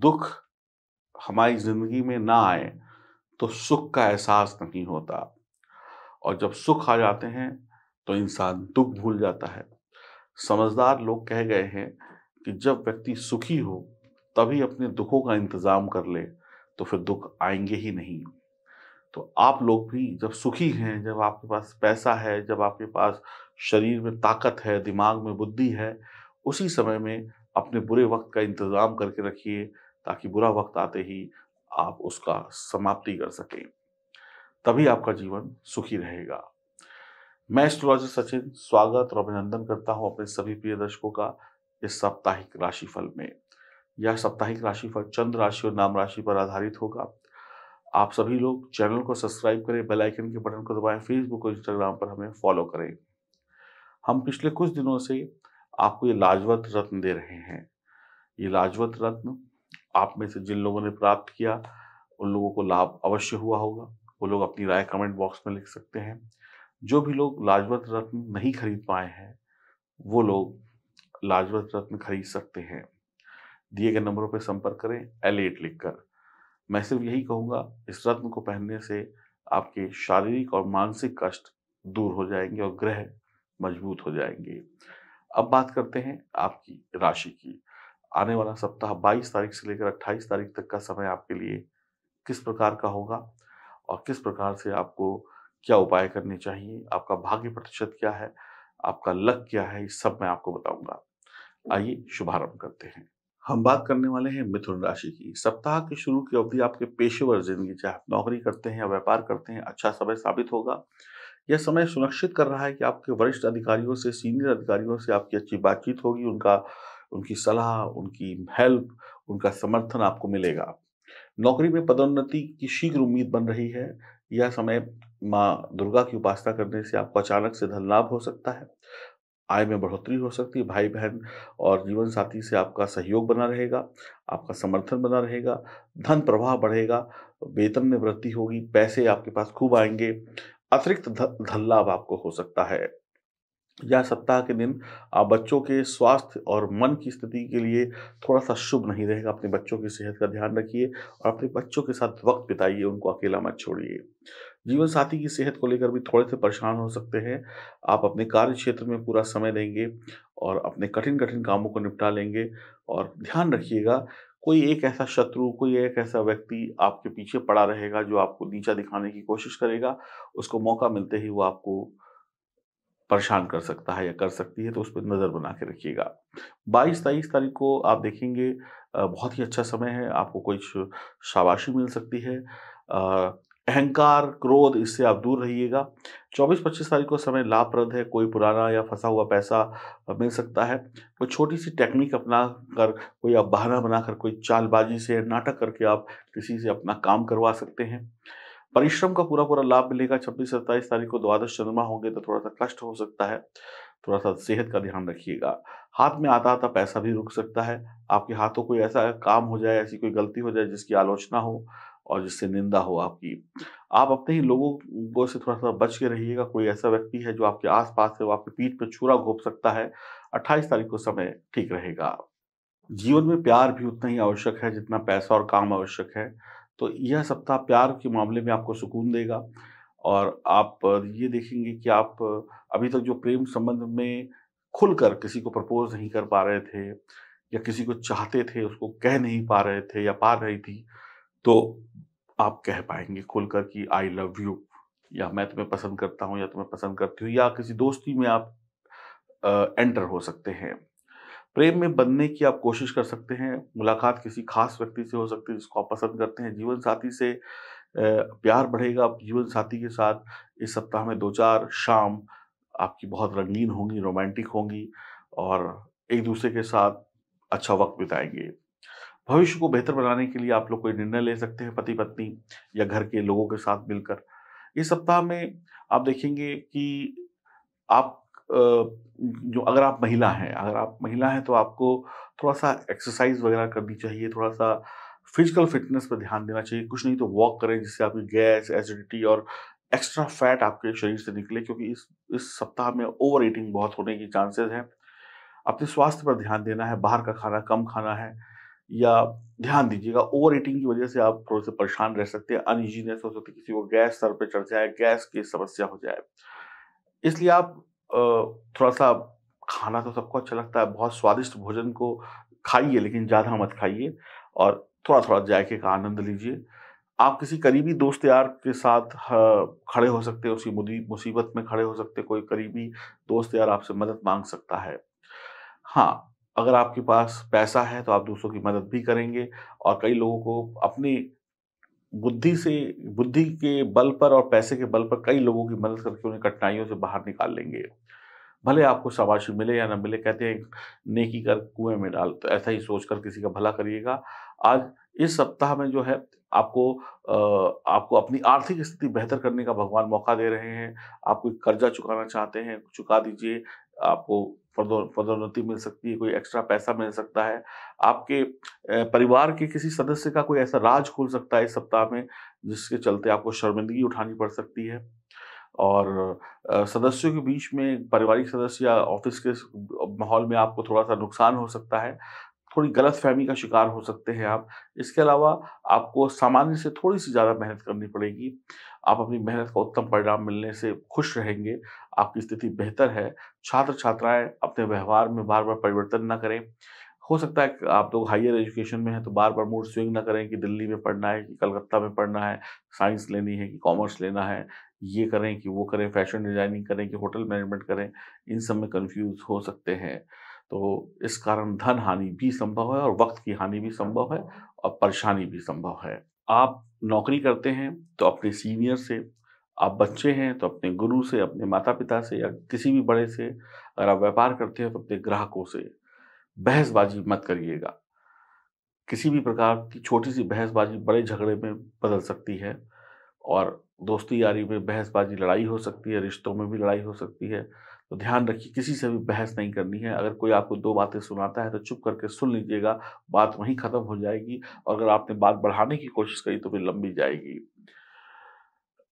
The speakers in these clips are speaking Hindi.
दुख हमारी ज़िंदगी में ना आए तो सुख का एहसास नहीं होता और जब सुख आ जाते हैं तो इंसान दुख भूल जाता है समझदार लोग कह गए हैं कि जब व्यक्ति सुखी हो तभी अपने दुखों का इंतज़ाम कर ले तो फिर दुख आएंगे ही नहीं तो आप लोग भी जब सुखी हैं जब आपके पास पैसा है जब आपके पास शरीर में ताकत है दिमाग में बुद्धि है उसी समय में अपने बुरे वक्त का इंतज़ाम करके रखिए ताकि बुरा वक्त आते ही आप उसका समाप्ति कर सकें तभी आपका जीवन सुखी रहेगा मैं एस्ट्रोलॉजर सचिन स्वागत और अभिनंदन करता हूं अपने सभी प्रिय दर्शकों का इस साप्ताहिक राशिफल में यह साप्ताहिक राशिफल चंद्र राशि और नाम राशि पर आधारित होगा आप सभी लोग चैनल को सब्सक्राइब करें बेल आइकन के बटन को दबाएं फेसबुक और इंस्टाग्राम पर हमें फॉलो करें हम पिछले कुछ दिनों से आपको ये लाजवत रत्न दे रहे हैं ये लाजवत रत्न आप में से जिन लोगों ने प्राप्त किया उन लोगों को लाभ अवश्य हुआ होगा वो लोग अपनी राय कमेंट बॉक्स में लिख सकते हैं जो भी लोग लाजवत रत्न नहीं खरीद पाए हैं वो लोग लाजवत रत्न खरीद सकते हैं दिए गए नंबरों पर संपर्क करें एल एट लिखकर मैं सिर्फ यही कहूँगा इस रत्न को पहनने से आपके शारीरिक और मानसिक कष्ट दूर हो जाएंगे और ग्रह मजबूत हो जाएंगे अब बात करते हैं आपकी राशि की आने वाला सप्ताह 22 तारीख से लेकर 28 तारीख तक का समय आपके लिए किस प्रकार का होगा और किस प्रकार से आपको क्या उपाय करने चाहिए आपका भाग्य प्रतिशत क्या है आपका लक क्या है इस सब मैं आपको बताऊंगा आइए शुभारंभ करते हैं हम बात करने वाले हैं मिथुन राशि की सप्ताह के शुरू की अवधि आपके पेशेवर जिंदगी चाहे आप नौकरी करते हैं या व्यापार करते हैं अच्छा समय साबित होगा यह समय सुनिश्चित कर रहा है कि आपके वरिष्ठ अधिकारियों से सीनियर अधिकारियों से आपकी अच्छी बातचीत होगी उनका उनकी सलाह उनकी हेल्प उनका समर्थन आपको मिलेगा नौकरी में पदोन्नति की शीघ्र उम्मीद बन रही है यह समय माँ दुर्गा की उपासना करने से आपको अचानक से धन लाभ हो सकता है आय में बढ़ोतरी हो सकती है भाई बहन और जीवन साथी से आपका सहयोग बना रहेगा आपका समर्थन बना रहेगा धन प्रवाह बढ़ेगा वेतन में वृद्धि होगी पैसे आपके पास खूब आएंगे अतिरिक्त धन लाभ आपको हो सकता है यह सप्ताह के दिन आप बच्चों के स्वास्थ्य और मन की स्थिति के लिए थोड़ा सा शुभ नहीं रहेगा अपने बच्चों की सेहत का ध्यान रखिए और अपने बच्चों के साथ वक्त बिताइए उनको अकेला मत छोड़िए जीवन साथी की सेहत को लेकर भी थोड़े से परेशान हो सकते हैं आप अपने कार्य क्षेत्र में पूरा समय देंगे और अपने कठिन कठिन कामों को निपटा लेंगे और ध्यान रखिएगा कोई एक ऐसा शत्रु कोई एक ऐसा व्यक्ति आपके पीछे पड़ा रहेगा जो आपको नीचा दिखाने की कोशिश करेगा उसको मौका मिलते ही वो आपको परेशान कर सकता है या कर सकती है तो उस पर नज़र बना के रखिएगा 22 तेईस तारीख को आप देखेंगे बहुत ही अच्छा समय है आपको कुछ शाबाशी मिल सकती है अहंकार क्रोध इससे आप दूर रहिएगा 24-25 तारीख को समय लाभप्रद है कोई पुराना या फंसा हुआ पैसा मिल सकता है कोई छोटी सी टेक्निक अपना कर कोई आप बहाना बनाकर कोई चालबाजी से नाटक करके आप किसी से अपना काम करवा सकते हैं परिश्रम का पूरा पूरा लाभ मिलेगा छब्बीस सत्ताईस तारीख को द्वादश चंद्रमा होंगे तो थोड़ा सा कष्ट हो सकता है थोड़ा सा सेहत का ध्यान रखिएगा हाथ में आता आता पैसा भी रुक सकता है आपके हाथों कोई ऐसा काम हो जाए ऐसी कोई गलती हो जाए जिसकी आलोचना हो और जिससे निंदा हो आपकी आप अपने ही लोगों को से थोड़ा सा बच के रहिएगा कोई ऐसा व्यक्ति है जो आपके आसपास है वो आपके पीठ पर छुरा घोप सकता है अट्ठाईस तारीख को समय ठीक रहेगा जीवन में प्यार भी उतना ही आवश्यक है जितना पैसा और काम आवश्यक है तो यह सप्ताह प्यार के मामले में आपको सुकून देगा और आप ये देखेंगे कि आप अभी तक जो प्रेम संबंध में खुलकर किसी को प्रपोज नहीं कर पा रहे थे या किसी को चाहते थे उसको कह नहीं पा रहे थे या पा रही थी तो आप कह पाएंगे खुलकर कि आई लव यू या मैं तुम्हें पसंद करता हूँ या तुम्हें पसंद करती हूँ या किसी दोस्ती में आप आ, एंटर हो सकते हैं प्रेम में बनने की आप कोशिश कर सकते हैं मुलाकात किसी खास व्यक्ति से हो सकती है जिसको आप पसंद करते हैं जीवन साथी से प्यार बढ़ेगा जीवन साथी के साथ इस सप्ताह में दो चार शाम आपकी बहुत रंगीन होंगी रोमांटिक होंगी और एक दूसरे के साथ अच्छा वक्त बिताएंगे भविष्य को बेहतर बनाने के लिए आप लोग कोई निर्णय ले सकते हैं पति पत्नी या घर के लोगों के साथ मिलकर इस सप्ताह में आप देखेंगे कि आप जो अगर आप महिला हैं अगर आप महिला हैं तो आपको थोड़ा सा एक्सरसाइज वगैरह करनी चाहिए थोड़ा सा फिजिकल फिटनेस पर ध्यान देना चाहिए कुछ नहीं तो वॉक करें जिससे आपकी गैस एसिडिटी और एक्स्ट्रा फैट आपके शरीर से निकले क्योंकि इस इस सप्ताह में ओवर ईटिंग बहुत होने की चांसेस हैं अपने स्वास्थ्य पर ध्यान देना है बाहर का खाना कम खाना है या ध्यान दीजिएगा ओवर ईटिंग की वजह से आप थोड़े से परेशान रह सकते हैं अनइजीनेस हो सकती है किसी को गैस सर पे चढ़ जाए गैस की समस्या हो जाए इसलिए आप थोड़ा सा खाना तो सबको अच्छा लगता है बहुत स्वादिष्ट भोजन को खाइए लेकिन ज़्यादा मत खाइए और थोड़ा थोड़ा जायके का आनंद लीजिए आप किसी करीबी दोस्त यार के साथ खड़े हो सकते हैं उसी मुसीबत में खड़े हो सकते कोई करीबी दोस्त यार आपसे मदद मांग सकता है हाँ अगर आपके पास पैसा है तो आप दूसरों की मदद भी करेंगे और कई लोगों को अपनी बुद्धि से बुद्धि के बल पर और पैसे के बल पर कई लोगों की मदद करके उन्हें कठिनाइयों से बाहर निकाल लेंगे भले आपको शाबाशी मिले या ना मिले कहते हैं नेकी कर कुएं में डाल तो ऐसा ही सोच कर किसी का भला करिएगा आज इस सप्ताह में जो है आपको आपको अपनी आर्थिक स्थिति बेहतर करने का भगवान मौका दे रहे हैं आप कोई कर्जा चुकाना चाहते हैं चुका दीजिए आपको पदोन्नति मिल सकती है कोई एक्स्ट्रा पैसा मिल सकता है आपके परिवार के किसी सदस्य का कोई ऐसा राज खुल सकता है इस सप्ताह में जिसके चलते आपको शर्मिंदगी उठानी पड़ सकती है और सदस्यों के बीच में पारिवारिक सदस्य या ऑफिस के माहौल में आपको थोड़ा सा नुकसान हो सकता है थोड़ी गलत फहमी का शिकार हो सकते हैं आप इसके अलावा आपको सामान्य से थोड़ी सी ज़्यादा मेहनत करनी पड़ेगी आप अपनी मेहनत का उत्तम परिणाम मिलने से खुश रहेंगे आपकी स्थिति बेहतर है छात्र छात्राएं अपने व्यवहार में बार बार परिवर्तन ना करें हो सकता है कि आप लोग हायर एजुकेशन में हैं तो बार बार मूड स्विंग ना करें कि दिल्ली में पढ़ना है कि कलकत्ता में पढ़ना है साइंस लेनी है कि कॉमर्स लेना है ये करें कि वो करें फैशन डिज़ाइनिंग करें कि होटल मैनेजमेंट करें इन सब में कन्फ्यूज़ हो सकते हैं तो इस कारण धन हानि भी संभव है और वक्त की हानि भी संभव है और परेशानी भी संभव है आप नौकरी करते हैं तो अपने सीनियर से आप बच्चे हैं तो अपने गुरु से अपने माता पिता से या किसी भी बड़े से अगर आप व्यापार करते हैं तो अपने ग्राहकों से बहसबाजी मत करिएगा किसी भी प्रकार की छोटी सी बहसबाजी बड़े झगड़े में बदल सकती है और दोस्ती यारी में बहसबाजी लड़ाई हो सकती है रिश्तों में भी लड़ाई हो सकती है तो ध्यान रखिए किसी से भी बहस नहीं करनी है अगर कोई आपको दो बातें सुनाता है तो चुप करके सुन लीजिएगा बात वहीं ख़त्म हो जाएगी और अगर आपने बात बढ़ाने की कोशिश करी तो फिर लंबी जाएगी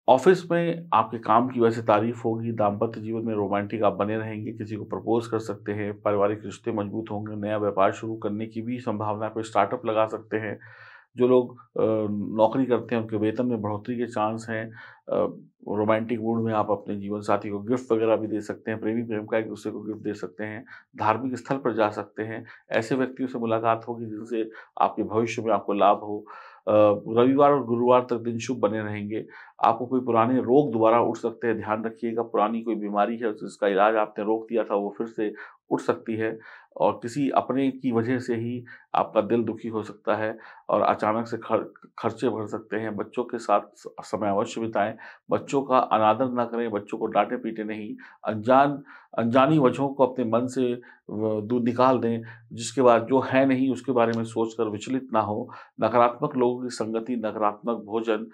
ऑफिस में आपके काम की वजह से तारीफ होगी दाम्पत्य जीवन में रोमांटिक आप बने रहेंगे किसी को प्रपोज कर सकते हैं पारिवारिक रिश्ते मजबूत होंगे नया व्यापार शुरू करने की भी संभावना है कोई स्टार्टअप लगा सकते हैं जो लोग नौकरी करते हैं उनके वेतन में बढ़ोतरी के चांस हैं रोमांटिक मूड में आप अपने जीवन साथी को गिफ्ट वगैरह भी दे सकते हैं प्रेमी प्रेम का एक दूसरे को गिफ्ट दे सकते हैं धार्मिक स्थल पर जा सकते हैं ऐसे व्यक्तियों से मुलाकात होगी जिनसे आपके भविष्य में आपको लाभ हो रविवार और गुरुवार तक दिन शुभ बने रहेंगे आपको कोई पुराने रोग दोबारा उठ सकते हैं ध्यान रखिएगा पुरानी कोई बीमारी है जिसका इलाज आपने रोक दिया था वो फिर से उठ सकती है और किसी अपने की वजह से ही आपका दिल दुखी हो सकता है और अचानक से खर, खर्चे बढ़ सकते हैं बच्चों के साथ समय अवश्य बिताएं बच्चों का अनादर ना करें बच्चों को डांटे पीटे नहीं अनजान अनजानी वजहों को अपने मन से दूर निकाल दें जिसके बाद जो है नहीं उसके बारे में सोचकर विचलित ना हो नकारात्मक लोगों की संगति नकारात्मक भोजन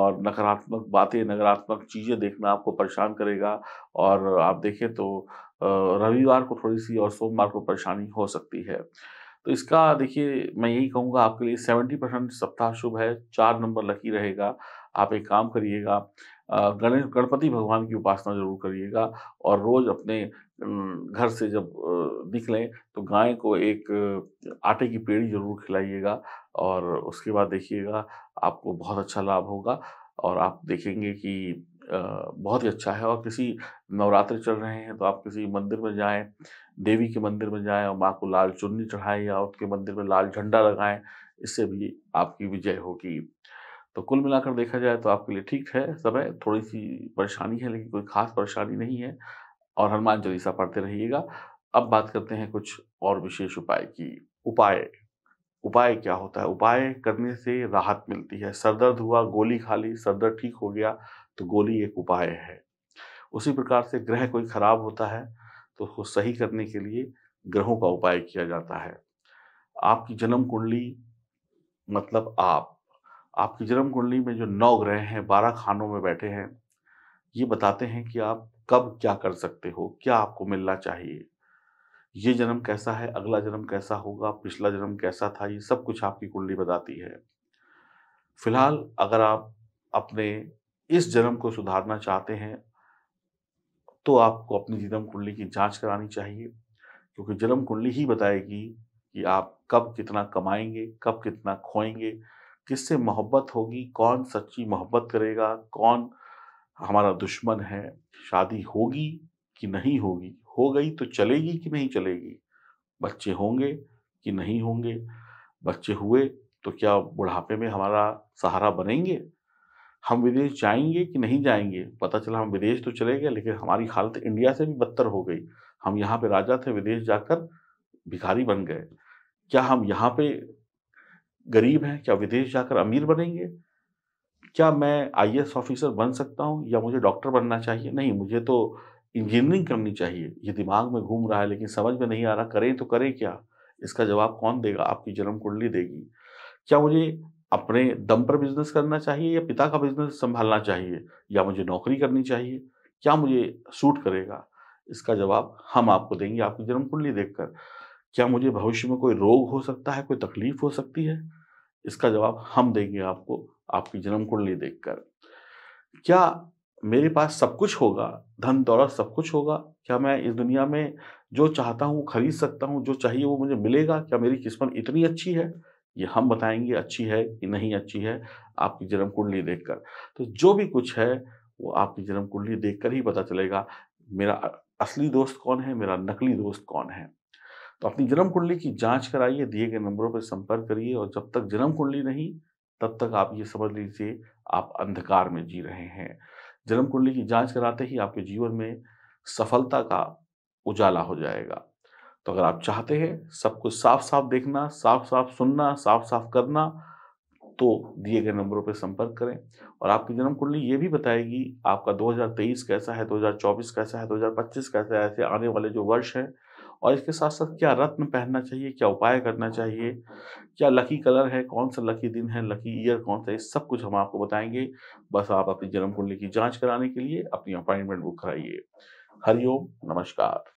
और नकारात्मक बातें नकारात्मक चीज़ें देखना आपको परेशान करेगा और आप देखें तो रविवार को थोड़ी सी और सोमवार को परेशानी हो सकती है तो इसका देखिए मैं यही कहूँगा आपके लिए सेवेंटी परसेंट सप्ताह शुभ है चार नंबर लकी रहेगा आप एक काम करिएगा गणेश गणपति भगवान की उपासना जरूर करिएगा और रोज़ अपने घर से जब निकलें तो गाय को एक आटे की पेड़ी जरूर खिलाइएगा और उसके बाद देखिएगा आपको बहुत अच्छा लाभ होगा और आप देखेंगे कि बहुत ही अच्छा है और किसी नवरात्र चल रहे हैं तो आप किसी मंदिर में जाएं देवी के मंदिर में जाएं और माँ को लाल चुन्नी चढ़ाएं या उसके मंदिर में लाल झंडा लगाएं इससे भी आपकी विजय होगी तो कुल मिलाकर देखा जाए तो आपके लिए ठीक है समय थोड़ी सी परेशानी है लेकिन कोई खास परेशानी नहीं है और हनुमान चालीसा पढ़ते रहिएगा अब बात करते हैं कुछ और विशेष उपाय की उपाय उपाय क्या होता है उपाय करने से राहत मिलती है सर दर्द हुआ गोली खा ली सर दर्द ठीक हो गया तो गोली एक उपाय है उसी प्रकार से ग्रह कोई खराब होता है तो उसको सही करने के लिए ग्रहों का उपाय किया जाता है आपकी जन्म कुंडली मतलब आप आपकी जन्म कुंडली में जो नौ ग्रह हैं बारह खानों में बैठे हैं ये बताते हैं कि आप कब क्या कर सकते हो क्या आपको मिलना चाहिए ये जन्म कैसा है अगला जन्म कैसा होगा पिछला जन्म कैसा था ये सब कुछ आपकी कुंडली बताती है फिलहाल अगर आप अपने इस जन्म को सुधारना चाहते हैं तो आपको अपनी जन्म कुंडली की जांच करानी चाहिए क्योंकि जन्म कुंडली ही बताएगी कि आप कब कितना कमाएंगे कब कितना खोएंगे किससे मोहब्बत होगी कौन सच्ची मोहब्बत करेगा कौन हमारा दुश्मन है शादी होगी कि नहीं होगी हो गई तो चलेगी कि नहीं चलेगी बच्चे होंगे कि नहीं होंगे बच्चे हुए तो क्या बुढ़ापे में हमारा सहारा बनेंगे हम विदेश जाएंगे कि नहीं जाएंगे पता चला हम विदेश तो चले गए लेकिन हमारी हालत इंडिया से भी बदतर हो गई हम यहाँ पे राजा थे विदेश जाकर भिखारी बन गए क्या हम यहाँ पे गरीब हैं क्या विदेश जाकर अमीर बनेंगे क्या मैं आई ऑफिसर बन सकता हूँ या मुझे डॉक्टर बनना चाहिए नहीं मुझे तो इंजीनियरिंग करनी चाहिए ये दिमाग में घूम रहा है लेकिन समझ में नहीं आ रहा करें तो करें क्या इसका जवाब कौन देगा आपकी जन्म कुंडली देगी क्या मुझे अपने दम पर बिजनेस करना चाहिए या पिता का बिजनेस संभालना चाहिए या मुझे नौकरी करनी चाहिए क्या मुझे सूट करेगा इसका जवाब हम आपको देंगे आपकी जन्म कुंडली देखकर क्या मुझे भविष्य में कोई रोग हो सकता है कोई तकलीफ हो सकती है इसका जवाब हम देंगे आपको आपकी जन्म कुंडली देखकर क्या मेरे पास सब कुछ होगा धन दौलत सब कुछ होगा क्या मैं इस दुनिया में जो चाहता हूँ खरीद सकता हूँ जो चाहिए वो मुझे मिलेगा क्या मेरी किस्मत इतनी अच्छी है ये हम बताएंगे अच्छी है कि नहीं अच्छी है आपकी जन्म कुंडली देखकर तो जो भी कुछ है वो आपकी जन्म कुंडली देखकर ही पता चलेगा मेरा असली दोस्त कौन है मेरा नकली दोस्त कौन है तो अपनी जन्म कुंडली की जांच कराइए दिए गए नंबरों पर संपर्क करिए और जब तक जन्म कुंडली नहीं तब तक आप ये समझ लीजिए आप अंधकार में जी रहे हैं जन्म कुंडली की जांच कराते ही आपके जीवन में सफलता का उजाला हो जाएगा तो अगर आप चाहते हैं सब कुछ साफ साफ देखना साफ साफ सुनना साफ साफ करना तो दिए गए नंबरों पर संपर्क करें और आपकी जन्म कुंडली ये भी बताएगी आपका 2023 कैसा है 2024 कैसा है 2025 कैसा है ऐसे आने वाले जो वर्ष हैं और इसके साथ साथ क्या रत्न पहनना चाहिए क्या उपाय करना चाहिए क्या लकी कलर है कौन सा लकी दिन है लकी ईयर कौन सा ये सब कुछ हम आपको बताएंगे बस आप अपनी जन्म कुंडली की जाँच कराने के लिए अपनी अपॉइंटमेंट बुक कराइए हरिओम नमस्कार